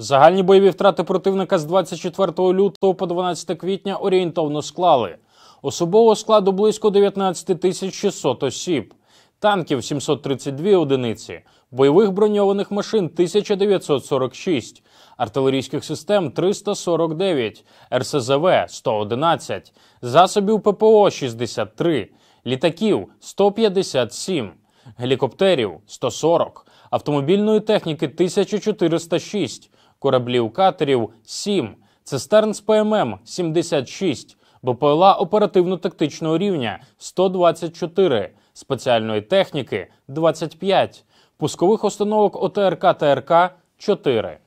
Загальні бойові втрати противника з 24 лютого по 12 квітня орієнтовно склали. Особового складу близько 19 600 осіб, танків 732 одиниці, бойових броньованих машин 1946, артилерійських систем 349, РСЗВ 111, засобів ППО 63, літаків 157, гелікоптерів 140, автомобільної техніки 1406, кораблів катерів 7, цистерн з ПММ 76, БПЛА оперативно-тактичного рівня 124, спеціальної техніки 25, пускових установок ОТРК ТРК 4.